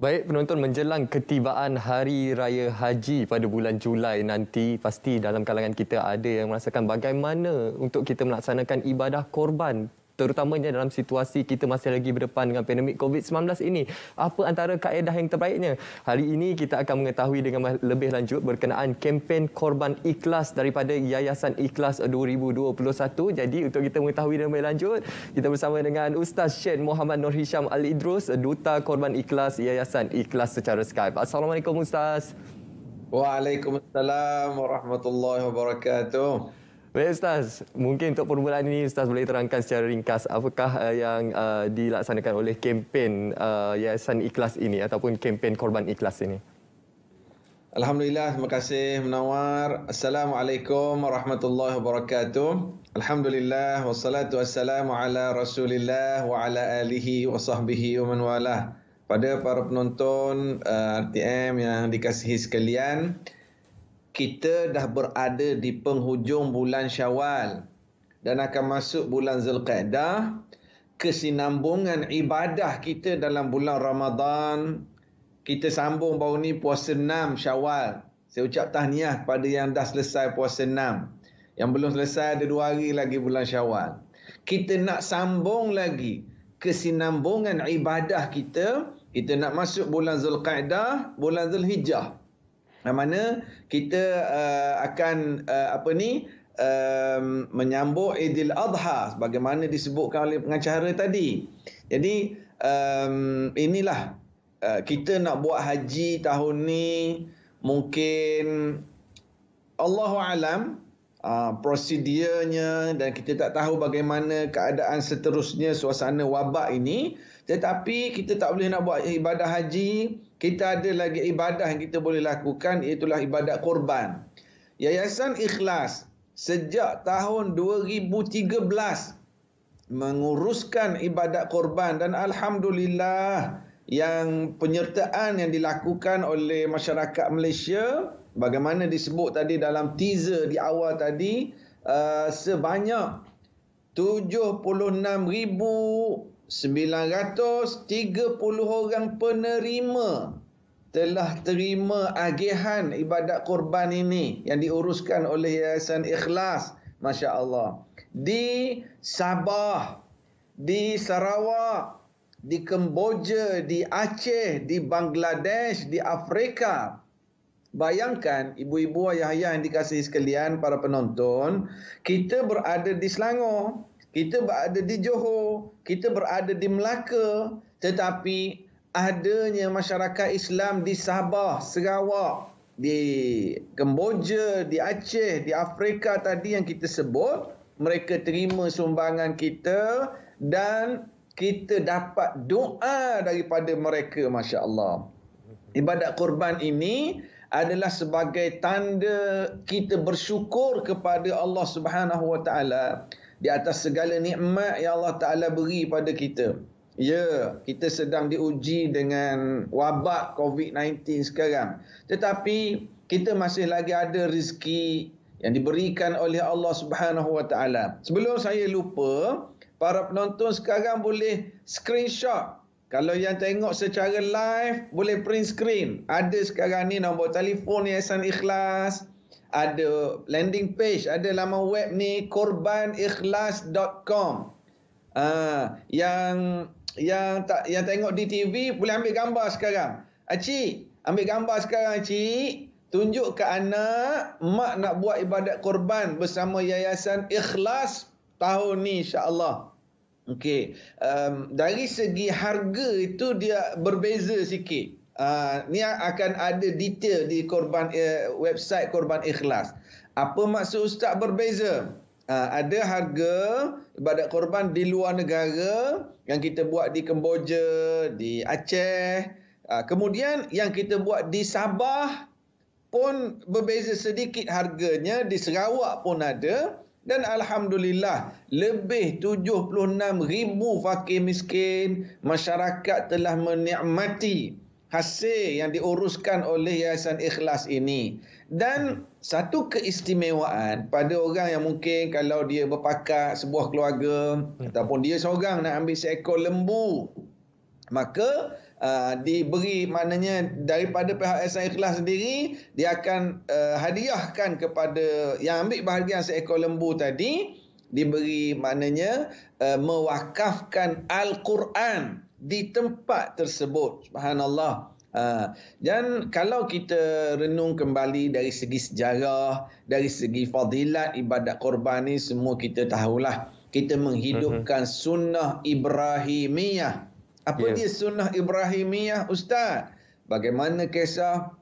Baik penonton menjelang ketibaan hari raya haji pada bulan Julai nanti pasti dalam kalangan kita ada yang merasakan bagaimana untuk kita melaksanakan ibadah korban terutamanya dalam situasi kita masih lagi berdepan dengan pandemik COVID-19 ini. Apa antara kaedah yang terbaiknya? Hari ini kita akan mengetahui dengan lebih lanjut berkenaan kempen korban ikhlas daripada Yayasan Ikhlas 2021. Jadi untuk kita mengetahui dengan lebih lanjut, kita bersama dengan Ustaz Syed Muhammad Nur Hisham Al-Idrus, Duta Korban Ikhlas Yayasan Ikhlas secara Skype. Assalamualaikum Ustaz. Waalaikumsalam warahmatullahi wabarakatuh. Baik Ustaz, mungkin untuk permulaan ini Ustaz boleh terangkan secara ringkas apakah eh, yang uh, dilaksanakan oleh kempen uh, Yayasan Ikhlas ini ataupun kempen Korban Ikhlas ini. Alhamdulillah, terima kasih Menawar. Assalamualaikum warahmatullahi wabarakatuh. Alhamdulillah wassalatu wassalamu ala Rasulillah wa ala alihi wa sahbihi wa man walah. Pada para penonton uh, RTM yang dikasihi sekalian, uh, kita dah berada di penghujung bulan Syawal dan akan masuk bulan Zulkaedah, kesinambungan ibadah kita dalam bulan Ramadan, kita sambung baru ni puasa enam Syawal. Saya ucap tahniah kepada yang dah selesai puasa enam Yang belum selesai ada dua hari lagi bulan Syawal. Kita nak sambung lagi kesinambungan ibadah kita, kita nak masuk bulan Zulkaedah, bulan Zulhijjah. Yang mana kita uh, akan uh, apa ni um, menyambut Idul Adha sebagaimana disebutkan oleh pengacara tadi. Jadi um, inilah uh, kita nak buat haji tahun ni mungkin Allahu alam uh, prosedurnya dan kita tak tahu bagaimana keadaan seterusnya suasana wabak ini tetapi kita tak boleh nak buat ibadah haji kita ada lagi ibadah yang kita boleh lakukan itulah ibadat korban. Yayasan Ikhlas sejak tahun 2013 menguruskan ibadat korban dan alhamdulillah yang penyertaan yang dilakukan oleh masyarakat Malaysia bagaimana disebut tadi dalam teaser di awal tadi uh, sebanyak 76,000 930 orang penerima telah terima agihan ibadat kurban ini yang diuruskan oleh Yayasan Ikhlas. Masya Allah. Di Sabah, di Sarawak, di Kemboja, di Aceh, di Bangladesh, di Afrika. Bayangkan ibu-ibu ayah-ayah yang dikasihi sekalian para penonton, kita berada di Selangor kita berada di Johor, kita berada di Melaka, tetapi adanya masyarakat Islam di Sabah, Sarawak, di Kemboja, di Aceh, di Afrika tadi yang kita sebut, mereka terima sumbangan kita dan kita dapat doa daripada mereka, Masya Allah. Ibadat korban ini adalah sebagai tanda kita bersyukur kepada Allah Subhanahu Wa di atas segala nikmat yang Allah Taala beri pada kita. Ya, kita sedang diuji dengan wabak COVID-19 sekarang. Tetapi kita masih lagi ada rezeki yang diberikan oleh Allah Subhanahu Wa Taala. Sebelum saya lupa, para penonton sekarang boleh screenshot. Kalau yang tengok secara live, boleh print screen. Ada sekarang ni nombor telefon Yayasan Ikhlas ada landing page, ada laman web ni korbanikhlas.com. uh, ah, yang yang tak yang tengok di TV boleh ambil gambar sekarang. Aci ah, ambil gambar sekarang aci Tunjuk ke anak mak nak buat ibadat korban bersama yayasan Ikhlas tahun ni insya-Allah. Okey. Um, dari segi harga itu dia berbeza sikit. Ah, ni akan ada detail di korban uh, website korban ikhlas. Apa maksud ustaz berbeza? Uh, ada harga badak korban di luar negara yang kita buat di Kemboja, di Aceh. Uh, kemudian yang kita buat di Sabah pun berbeza sedikit harganya. Di Sarawak pun ada. Dan Alhamdulillah lebih 76 ribu fakir miskin masyarakat telah menikmati hasil yang diuruskan oleh Yayasan Ikhlas ini. Dan satu keistimewaan pada orang yang mungkin kalau dia berpakat sebuah keluarga hmm. ataupun dia seorang nak ambil seekor lembu, maka uh, diberi maknanya daripada pihak Yayasan Ikhlas sendiri, dia akan uh, hadiahkan kepada yang ambil bahagian seekor lembu tadi, diberi maknanya uh, mewakafkan Al-Quran di tempat tersebut subhanallah ha. dan kalau kita renung kembali dari segi sejarah dari segi fadilat ibadat korban ini semua kita tahulah kita menghidupkan mhm. sunnah ibrahimiyah apa yes. Ya. dia sunnah ibrahimiyah ustaz bagaimana kisah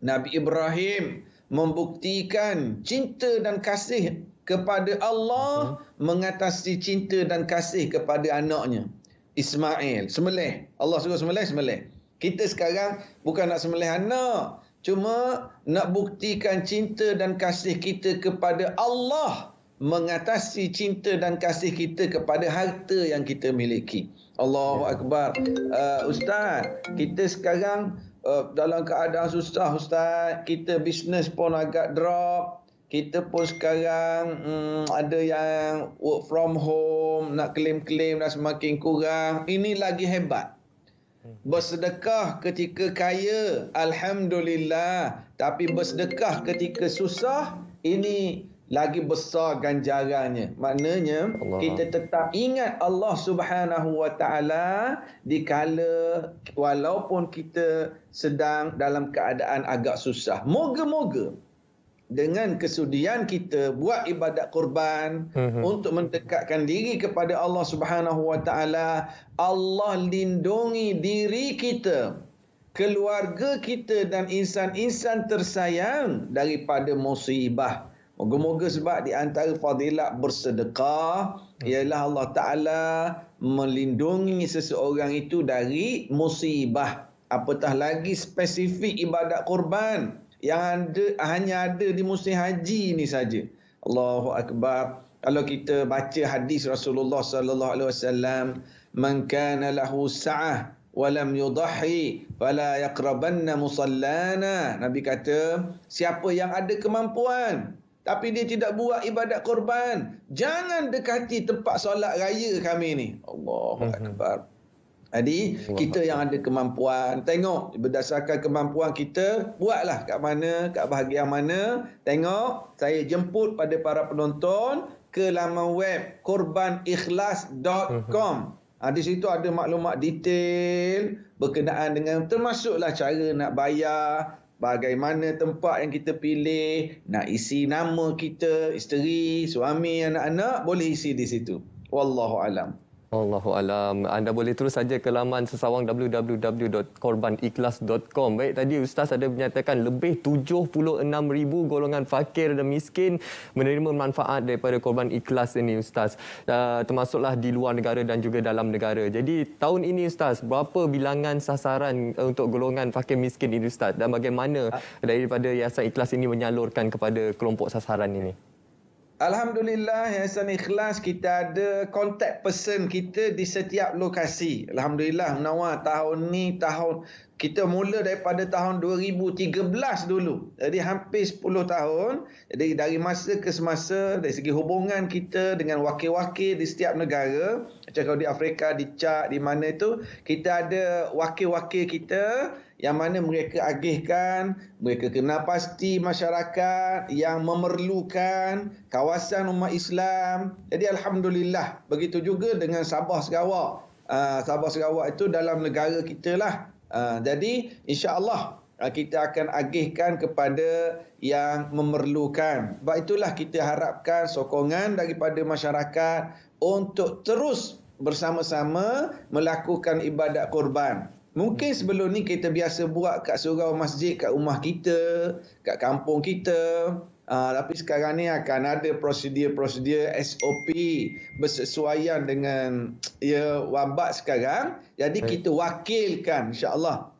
nabi ibrahim membuktikan cinta dan kasih kepada Allah uh-huh. mengatasi cinta dan kasih kepada anaknya Ismail. Semelih. Allah suruh semelih, semelih. Kita sekarang bukan nak semelih anak. Cuma nak buktikan cinta dan kasih kita kepada Allah. Mengatasi cinta dan kasih kita kepada harta yang kita miliki. Allahu ya. Akbar. Uh, Ustaz, kita sekarang uh, dalam keadaan susah Ustaz. Kita bisnes pun agak drop kita pun sekarang hmm, ada yang work from home nak claim-claim dah semakin kurang ini lagi hebat hmm. bersedekah ketika kaya alhamdulillah tapi bersedekah ketika susah ini lagi besar ganjarannya maknanya Allah. kita tetap ingat Allah Subhanahu wa taala dikala walaupun kita sedang dalam keadaan agak susah moga-moga dengan kesudian kita buat ibadat kurban mm-hmm. untuk mendekatkan diri kepada Allah Subhanahu Wa Taala Allah lindungi diri kita keluarga kita dan insan-insan tersayang daripada musibah moga-moga sebab di antara fadilat bersedekah mhm. ialah Allah Taala melindungi seseorang itu dari musibah apatah lagi spesifik ibadat kurban yang ada hanya ada di musim haji ni saja. Allahu akbar. Kalau kita baca hadis Rasulullah sallallahu alaihi wasallam, "Man kana lahu sa'ah wa lam yudahi fala yaqrabanna musallana." Nabi kata, siapa yang ada kemampuan tapi dia tidak buat ibadat korban, jangan dekati tempat solat raya kami ni. Allahu mhm. akbar. Mm-hmm. Jadi kita yang ada kemampuan tengok berdasarkan kemampuan kita buatlah kat mana kat bahagian mana tengok saya jemput pada para penonton ke laman web korbanikhlas.com mhm. ha, di situ ada maklumat detail berkenaan dengan termasuklah cara nak bayar bagaimana tempat yang kita pilih nak isi nama kita isteri suami anak-anak boleh isi di situ wallahu alam Allahu alam. Anda boleh terus saja ke laman sesawang www.korbaniklas.com. Baik tadi ustaz ada menyatakan lebih 76,000 golongan fakir dan miskin menerima manfaat daripada korban ikhlas ini ustaz. Ah, termasuklah di luar negara dan juga dalam negara. Jadi tahun ini ustaz, berapa bilangan sasaran eh, untuk golongan fakir miskin ini ustaz dan bagaimana ah. daripada yayasan ikhlas ini menyalurkan kepada kelompok sasaran ini? Alhamdulillah Yayasan Ikhlas kita ada contact person kita di setiap lokasi. Alhamdulillah Munawar tahun ni tahun kita mula daripada tahun 2013 dulu. Jadi hampir 10 tahun. Jadi dari masa ke semasa dari segi hubungan kita dengan wakil-wakil di setiap negara. Macam kalau di Afrika, di Chad, di mana itu. Kita ada wakil-wakil kita yang mana mereka agihkan, mereka kenal pasti masyarakat yang memerlukan kawasan umat Islam. Jadi Alhamdulillah, begitu juga dengan Sabah Sarawak. Ah, Sabah Sarawak itu dalam negara kita lah. Ah, jadi insyaAllah uh, kita akan agihkan kepada yang memerlukan. Sebab itulah kita harapkan sokongan daripada masyarakat untuk terus bersama-sama melakukan ibadat korban. Mungkin sebelum ni kita biasa buat kat surau masjid, kat rumah kita, kat kampung kita. Uh, tapi sekarang ni akan ada prosedur-prosedur SOP bersesuaian dengan ya wabak sekarang. Jadi Baik. kita wakilkan insya-Allah.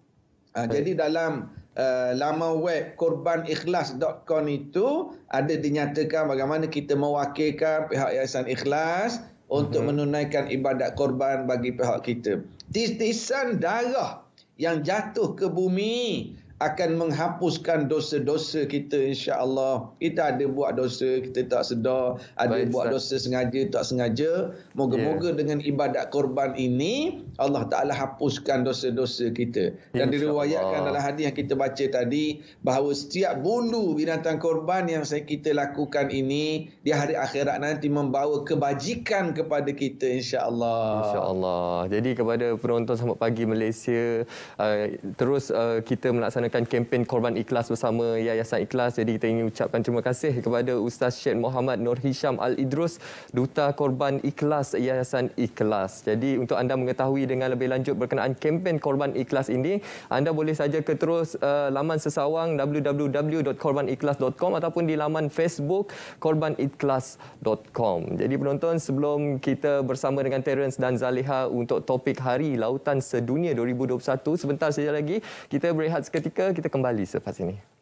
Uh, jadi dalam Uh, laman web korbanikhlas.com itu ada dinyatakan bagaimana kita mewakilkan pihak Yayasan Ikhlas untuk mm-hmm. menunaikan ibadat korban bagi pihak kita. Titisan darah yang jatuh ke bumi akan menghapuskan dosa-dosa kita insya-Allah. Kita ada buat dosa, kita tak sedar, ada Baik, buat dosa sengaja, tak sengaja. Moga-moga yeah. dengan ibadat korban ini Allah Taala hapuskan dosa-dosa kita. Dan diriwayatkan dalam hadis yang kita baca tadi bahawa setiap bulu binatang korban yang saya kita lakukan ini di hari akhirat nanti membawa kebajikan kepada kita insya-Allah. Insya-Allah. Jadi kepada penonton sahabat pagi Malaysia uh, terus uh, kita melaksanakan melaksanakan kempen korban ikhlas bersama Yayasan Ikhlas. Jadi kita ingin ucapkan terima kasih kepada Ustaz Syed Muhammad Nur Hisham Al-Idrus, Duta Korban Ikhlas Yayasan Ikhlas. Jadi untuk anda mengetahui dengan lebih lanjut berkenaan kempen korban ikhlas ini, anda boleh saja ke terus uh, laman sesawang www.korbanikhlas.com ataupun di laman Facebook korbanikhlas.com. Jadi penonton, sebelum kita bersama dengan Terence dan Zaliha untuk topik Hari Lautan Sedunia 2021, sebentar saja lagi kita berehat seketika seketika kita kembali selepas ini.